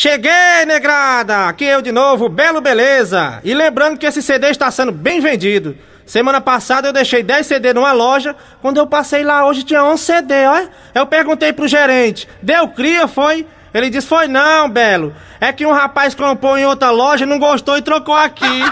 Cheguei, negrada! Aqui eu de novo, Belo Beleza! E lembrando que esse CD está sendo bem vendido. Semana passada eu deixei 10 CD numa loja, quando eu passei lá hoje tinha 11 CD, ó. É? Eu perguntei pro gerente, deu cria, foi? Ele disse, foi não, Belo. É que um rapaz comprou em outra loja e não gostou e trocou aqui.